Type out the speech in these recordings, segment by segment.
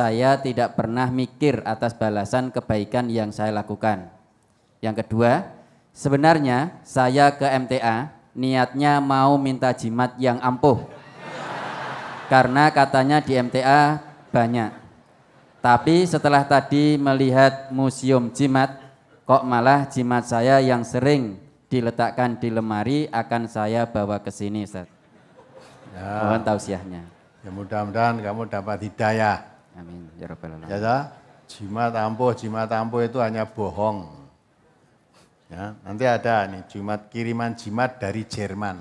Saya tidak pernah mikir atas balasan kebaikan yang saya lakukan. Yang kedua, sebenarnya saya ke MTA niatnya mau minta jimat yang ampuh. Karena katanya di MTA banyak. Tapi setelah tadi melihat museum jimat, kok malah jimat saya yang sering diletakkan di lemari akan saya bawa ke sini, Ustaz. Ya. Mohon tausiahnya. Ya mudah-mudahan kamu dapat hidayah. Amin. Ya Rabbal Alamin. Ya, jimat ampuh, jimat ampuh itu hanya bohong. Ya, nanti ada nih jimat kiriman jimat dari Jerman.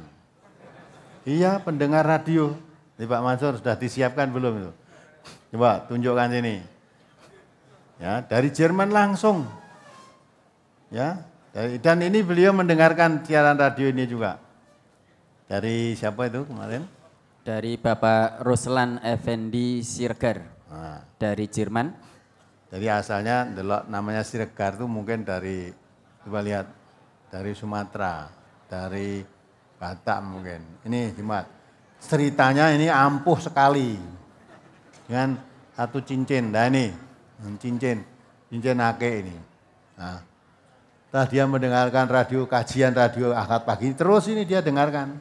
Iya, pendengar radio. Ini Pak Mansur sudah disiapkan belum itu? Coba tunjukkan sini. Ya, dari Jerman langsung. Ya, dari, dan ini beliau mendengarkan siaran radio ini juga. Dari siapa itu kemarin? Dari Bapak Ruslan Effendi Sirgar. Dari Jerman. Jadi asalnya delok namanya Siregar itu mungkin dari coba lihat dari Sumatera, dari Batak mungkin. Ini jimat. Ceritanya ini ampuh sekali. Dengan satu cincin. Nah ini cincin, cincin ake ini. Nah, setelah dia mendengarkan radio kajian radio akad pagi, terus ini dia dengarkan.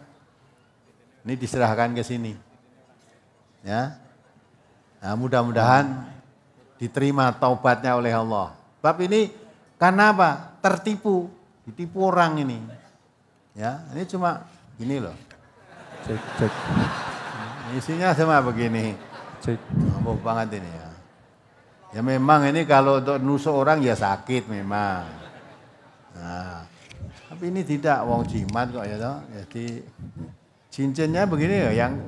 Ini diserahkan ke sini. Ya, Nah, mudah-mudahan diterima taubatnya oleh Allah. Bab ini karena apa? Tertipu, ditipu orang ini. Ya, ini cuma gini loh. Cek, cek. Isinya sama begini. Cek. Mampu banget ini ya. Ya memang ini kalau untuk nusuk orang ya sakit memang. Nah, tapi ini tidak wong jimat kok ya toh. Jadi cincinnya begini ya yang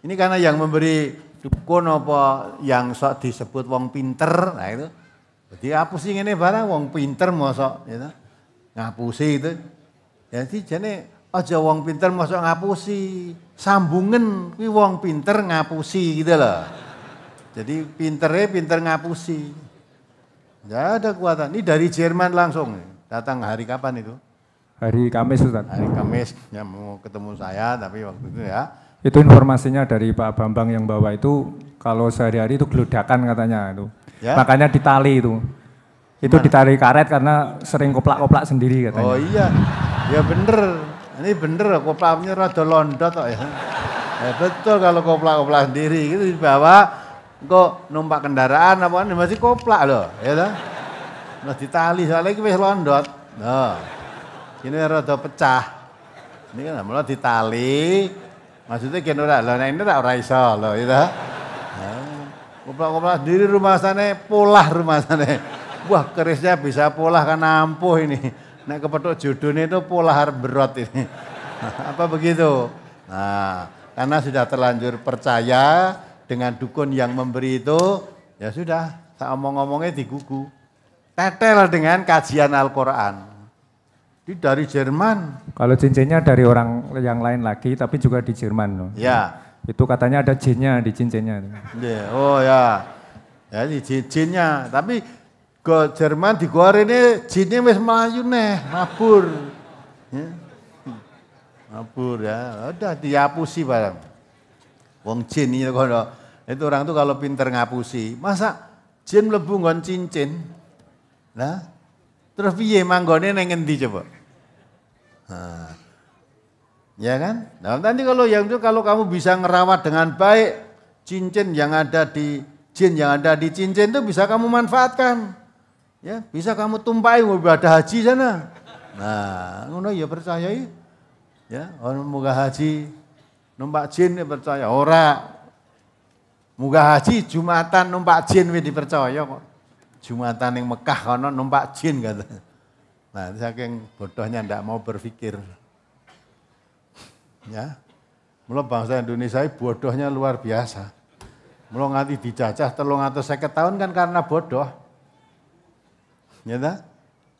ini karena yang memberi dukun apa yang sok disebut wong pinter nah itu jadi apa sih ini barang wong pinter mosok gitu ngapusi itu jadi jadi aja wong pinter mosok ngapusi sambungan kuwi wong pinter ngapusi gitu loh jadi pinternya pinter ngapusi ya ada kuatan ini dari Jerman langsung datang hari kapan itu hari Kamis Ustaz hari Kamis ya mau ketemu saya tapi waktu itu ya itu informasinya dari Pak Bambang yang bawa itu kalau sehari-hari itu geludakan katanya itu. Ya? Makanya ditali itu. Itu Mana? ditali karet karena sering koplak-koplak sendiri katanya. Oh iya. Ya bener. Ini bener koplaknya rada londo toh ya. ya betul kalau koplak-koplak sendiri gitu dibawa kok numpak kendaraan apa kan, masih koplak loh ya toh. Nah ditali soalnya itu masih londot. Nah. Ini rada pecah. Ini kan malah ditali Maksudnya kan ora lho nek ini ora iso lho gitu. Kuplak-kuplak diri rumah sana, polah rumah sana. Wah kerisnya bisa polah kan ampuh ini. Nek kepetuk judulnya itu polah berot ini. Apa begitu? Nah, karena sudah terlanjur percaya dengan dukun yang memberi itu, ya sudah, tak omong-omongnya digugu. Tetel dengan kajian Al-Quran. Di dari Jerman. Kalau cincinnya dari orang yang lain lagi, tapi juga di Jerman. Loh. Ya. Itu katanya ada jinnya di cincinnya. Yeah. Oh ya. Ya di jinnya. Tapi ke Jerman di luar ini jinnya wis melayu neh, mabur. Ya. Mabur ya. Udah diapusi barang. Wong jin ini kalau itu orang tuh kalau pinter ngapusi, masa jin lebu ngon cincin? Nah, Terus piye manggone neng ngendi coba? Nah, ya kan? Nah, nanti kalau yang itu kalau kamu bisa ngerawat dengan baik cincin yang ada di jin yang ada di cincin itu bisa kamu manfaatkan. Ya, bisa kamu mau ibadah haji sana. Nah, ngono ya percayai. Ya, orang muga haji numpak jin ya percaya. Ora muga haji Jumatan numpak jin wis dipercaya kok. Jumatan yang Mekah kono numpak jin kata. Nah, saking bodohnya ndak mau berpikir. Ya. Mula bangsa Indonesia bodohnya luar biasa. Mula nganti dijajah telung atau seket tahun kan karena bodoh. Ya tak?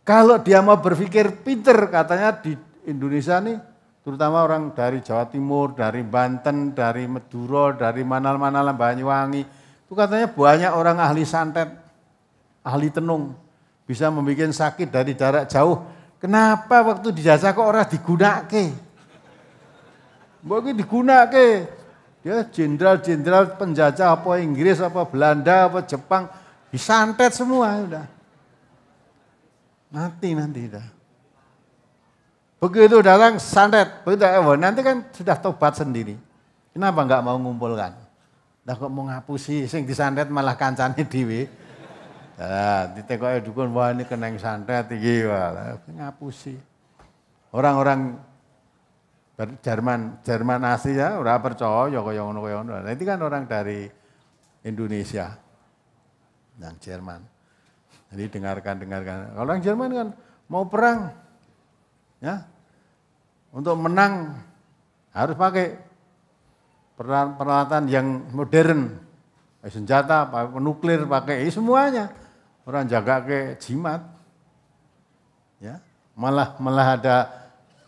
Kalau dia mau berpikir pinter katanya di Indonesia nih terutama orang dari Jawa Timur, dari Banten, dari Meduro, dari mana manal Banyuwangi, itu katanya banyak orang ahli santet ahli tenung, bisa membuat sakit dari jarak jauh. Kenapa waktu dijajah kok orang digunake? Mungkin digunake. Dia jenderal-jenderal penjajah apa Inggris, apa Belanda, apa Jepang, disantet semua udah. Mati nanti dah. Begitu datang santet, begitu ewan, eh, nanti kan sudah tobat sendiri. Kenapa enggak mau ngumpulkan? Dah kok mau ngapusi sing disantet malah kancane dhewe. Nah, ditekoke dukun wah ini keneng santet iki wah ngapusi. Orang-orang Jerman Jerman asli ya orang percaya kaya ngono kaya ngono. Nah, kan orang dari Indonesia yang Jerman. Jadi dengarkan dengarkan. Kalau orang Jerman kan mau perang ya untuk menang harus pakai peralatan yang modern, senjata, pakai nuklir, pakai ya, semuanya orang jaga ke jimat. Ya, malah malah ada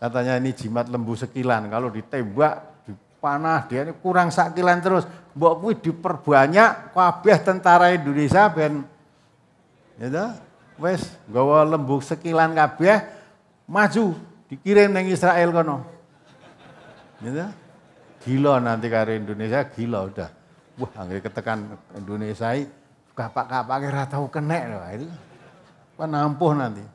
katanya ini jimat lembu sekilan. Kalau ditembak, dipanah dia ini kurang sakilan terus. Mbok kuwi diperbanyak kabeh tentara Indonesia ben ya gitu. Wes gawa lembu sekilan kabeh maju dikirim neng Israel kono. Gitu. Gila nanti karo Indonesia gila udah. Wah, angger ketekan Indonesia bapak kapak kira tahu kenek loh itu penampuh kan nanti.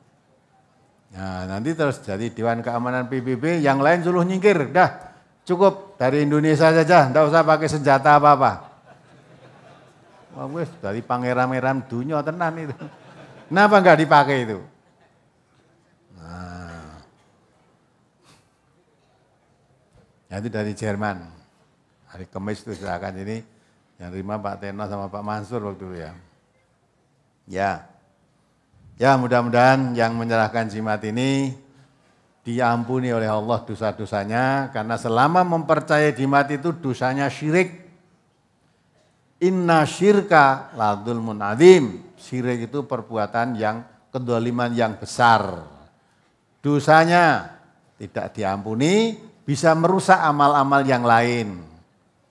Nah nanti terus jadi Dewan Keamanan PBB yang lain suruh nyingkir, dah cukup dari Indonesia saja, enggak usah pakai senjata apa-apa. Wah dari pangeran-pangeran dunia tenan itu. Kenapa nggak dipakai itu? Nah. Itu dari Jerman. Hari Kamis itu silakan ini yang terima Pak Teno sama Pak Mansur waktu itu ya. Ya. Ya mudah-mudahan yang menyerahkan jimat ini diampuni oleh Allah dosa-dosanya karena selama mempercayai jimat itu dosanya syirik. Inna syirka ladul munadim. Syirik itu perbuatan yang kedoliman yang besar. Dosanya tidak diampuni, bisa merusak amal-amal yang lain.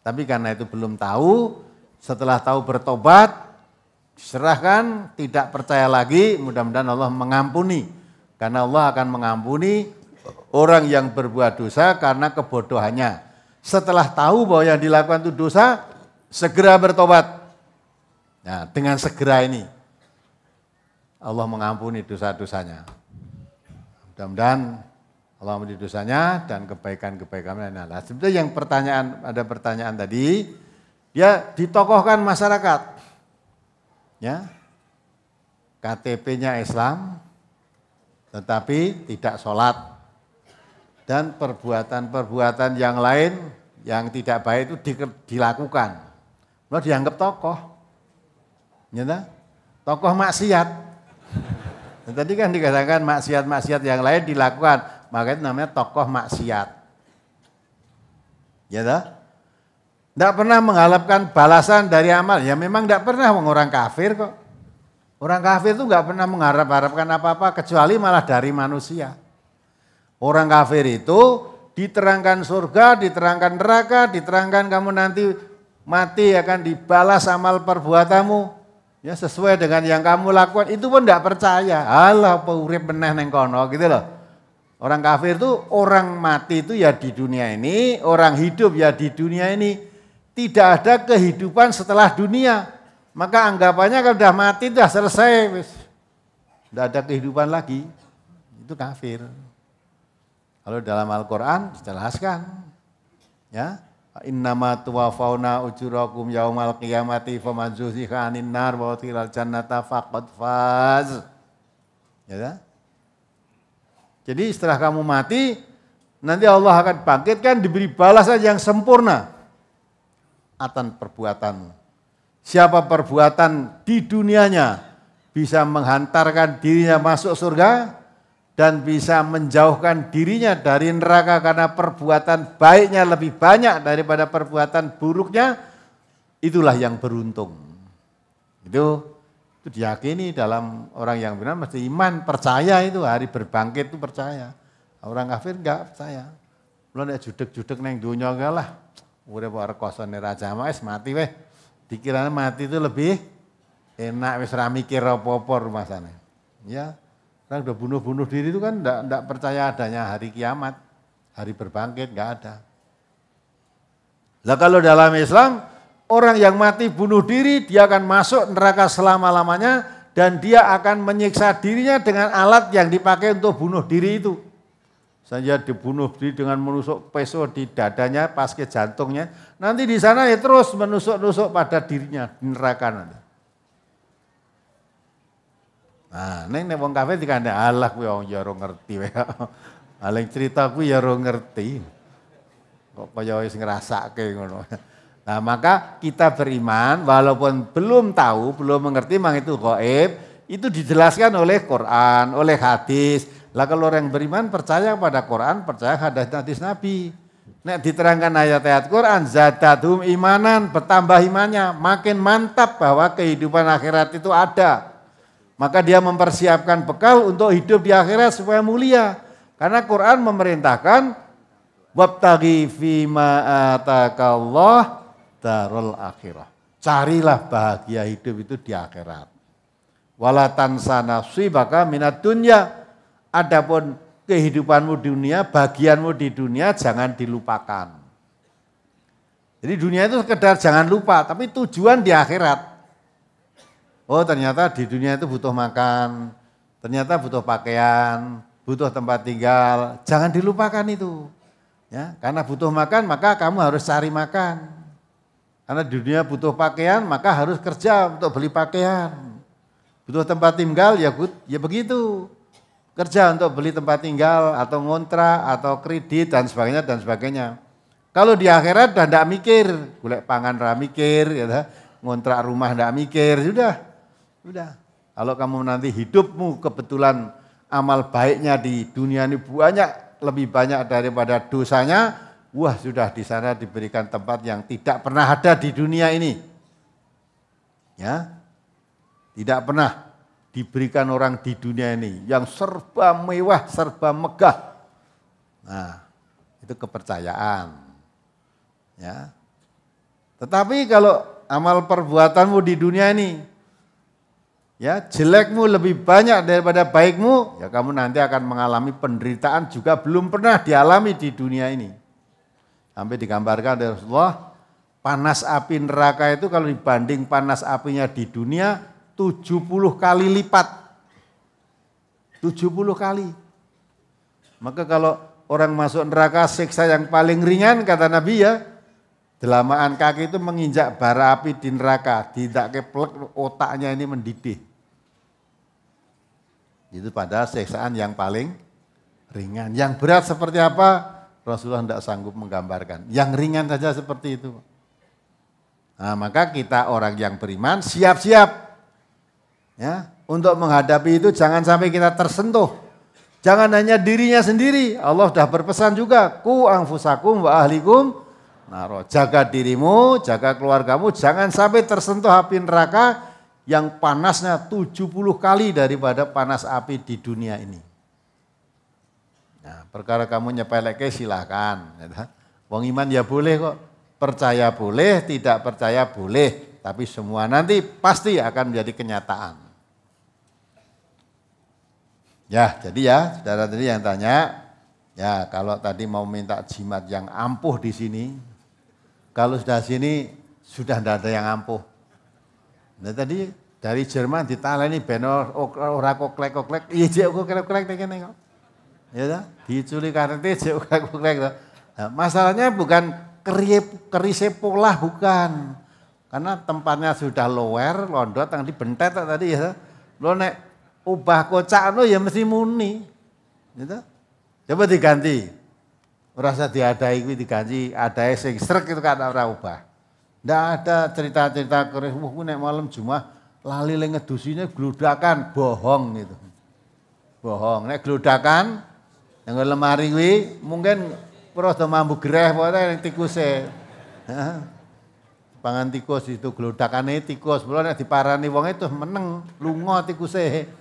Tapi karena itu belum tahu, setelah tahu bertobat, diserahkan, tidak percaya lagi, mudah-mudahan Allah mengampuni. Karena Allah akan mengampuni orang yang berbuat dosa karena kebodohannya. Setelah tahu bahwa yang dilakukan itu dosa, segera bertobat. Nah, dengan segera ini Allah mengampuni dosa-dosanya. Mudah-mudahan Allah mengampuni dosanya dan kebaikan-kebaikan lainnya. Nah, sebetulnya yang pertanyaan ada pertanyaan tadi, dia ya, ditokohkan masyarakat. Ya. KTP-nya Islam tetapi tidak sholat dan perbuatan-perbuatan yang lain yang tidak baik itu di, dilakukan. Lo dianggap tokoh. Nyata? Tokoh maksiat. Dan nah, tadi kan dikatakan maksiat-maksiat yang lain dilakukan, makanya namanya tokoh maksiat. Ya toh? Tidak pernah mengharapkan balasan dari amal. Ya memang tidak pernah orang kafir kok. Orang kafir itu nggak pernah mengharap-harapkan apa-apa kecuali malah dari manusia. Orang kafir itu diterangkan surga, diterangkan neraka, diterangkan kamu nanti mati akan dibalas amal perbuatamu. Ya sesuai dengan yang kamu lakukan itu pun tidak percaya. Allah urip meneh neng gitu loh. Orang kafir itu orang mati itu ya di dunia ini, orang hidup ya di dunia ini tidak ada kehidupan setelah dunia. Maka anggapannya kalau sudah mati sudah selesai, Tidak ada kehidupan lagi. Itu kafir. Kalau dalam Al-Qur'an dijelaskan. Ya. Innama fauna ujurakum yaumal qiyamati faman khanin 'anil nar bawatil jannata faqad faz. Ya. Jadi setelah kamu mati, nanti Allah akan bangkitkan diberi balasan yang sempurna atan perbuatan. Siapa perbuatan di dunianya bisa menghantarkan dirinya masuk surga dan bisa menjauhkan dirinya dari neraka karena perbuatan baiknya lebih banyak daripada perbuatan buruknya, itulah yang beruntung. Itu itu diyakini dalam orang yang benar mesti iman, percaya itu hari berbangkit itu percaya. Orang kafir enggak percaya. Belum ada judek-judek neng dunia enggak lah urip ora kosone ra mas wis mati weh. Dikirane mati itu lebih enak wis ra mikir apa-apa rumasane. Ya. Orang udah bunuh-bunuh diri itu kan enggak, enggak percaya adanya hari kiamat, hari berbangkit enggak ada. Lah kalau dalam Islam orang yang mati bunuh diri dia akan masuk neraka selama-lamanya dan dia akan menyiksa dirinya dengan alat yang dipakai untuk bunuh diri itu. Saja dibunuh diri dengan menusuk peso di dadanya, pas ke jantungnya. Nanti di sana ya terus menusuk-nusuk pada dirinya di neraka nanti. Nah, neng neng wong tidak ada Allah kuwi wong ya ngerti Aleng Paling cerita kuwi ya ngerti. Kok kaya wis kayak ngono. Nah, maka kita beriman walaupun belum tahu, belum mengerti mang itu goib itu dijelaskan oleh Quran, oleh hadis, lah kalau orang beriman percaya pada Quran, percaya hadis hadis Nabi. Nek diterangkan ayat-ayat Quran, zatatum imanan, bertambah imannya, makin mantap bahwa kehidupan akhirat itu ada. Maka dia mempersiapkan bekal untuk hidup di akhirat supaya mulia. Karena Quran memerintahkan Wabtagi fima atakallah darul akhirah. Carilah bahagia hidup itu di akhirat. Walatan sanafsi baka minat dunya Adapun kehidupanmu di dunia, bagianmu di dunia jangan dilupakan. Jadi dunia itu sekedar jangan lupa, tapi tujuan di akhirat. Oh ternyata di dunia itu butuh makan, ternyata butuh pakaian, butuh tempat tinggal. Jangan dilupakan itu. Ya, karena butuh makan maka kamu harus cari makan. Karena di dunia butuh pakaian maka harus kerja untuk beli pakaian. Butuh tempat tinggal ya, ya begitu kerja untuk beli tempat tinggal atau ngontrak atau kredit dan sebagainya dan sebagainya. Kalau di akhirat dah tidak mikir, golek pangan ra mikir, ya, ngontrak rumah tidak mikir, sudah, sudah. Kalau kamu nanti hidupmu kebetulan amal baiknya di dunia ini banyak, lebih banyak daripada dosanya, wah sudah di sana diberikan tempat yang tidak pernah ada di dunia ini. Ya, tidak pernah diberikan orang di dunia ini yang serba mewah, serba megah. Nah, itu kepercayaan. Ya. Tetapi kalau amal perbuatanmu di dunia ini ya jelekmu lebih banyak daripada baikmu, ya kamu nanti akan mengalami penderitaan juga belum pernah dialami di dunia ini. Sampai digambarkan dari Rasulullah, panas api neraka itu kalau dibanding panas apinya di dunia, 70 kali lipat. 70 kali. Maka kalau orang masuk neraka siksa yang paling ringan kata Nabi ya, delamaan kaki itu menginjak bara api di neraka, tidak keplek otaknya ini mendidih. Itu pada siksaan yang paling ringan. Yang berat seperti apa? Rasulullah tidak sanggup menggambarkan. Yang ringan saja seperti itu. Nah, maka kita orang yang beriman siap-siap Ya, untuk menghadapi itu jangan sampai kita tersentuh. Jangan hanya dirinya sendiri. Allah sudah berpesan juga, ku angfusakum wa ahlikum naro. Jaga dirimu, jaga keluargamu, jangan sampai tersentuh api neraka yang panasnya 70 kali daripada panas api di dunia ini. Nah, perkara kamu nyepeleke silahkan. Ya Wong iman ya boleh kok. Percaya boleh, tidak percaya boleh tapi semua nanti pasti akan menjadi kenyataan. Ya, jadi ya, saudara tadi yang tanya, ya kalau tadi mau minta jimat yang ampuh di sini, kalau sudah sini sudah tidak ada yang ampuh. Nah tadi dari Jerman di ini benar orang koklek koklek, iya jek koklek koklek nek kok. Ya ta? Diculi karete jek koklek koklek. Nah, masalahnya bukan kerie pola bukan. Karena tempatnya sudah lower, londot, tadi bentet tadi ya. Lo nek ubah kocak lo ya mesti muni. Gitu. Coba diganti. Rasa diadai itu diganti ada sing srek itu kan ora ubah. Ndak ada cerita-cerita keris wah nek malam cuma lali le ngedusine gludakan bohong gitu. Bohong. Nek gludakan yang lemari kuwi mungkin perosot mambu greh pokoke tikuse. Heeh pangan tikus itu glodakane tikus mulo nek diparani wong itu meneng lunga tikuse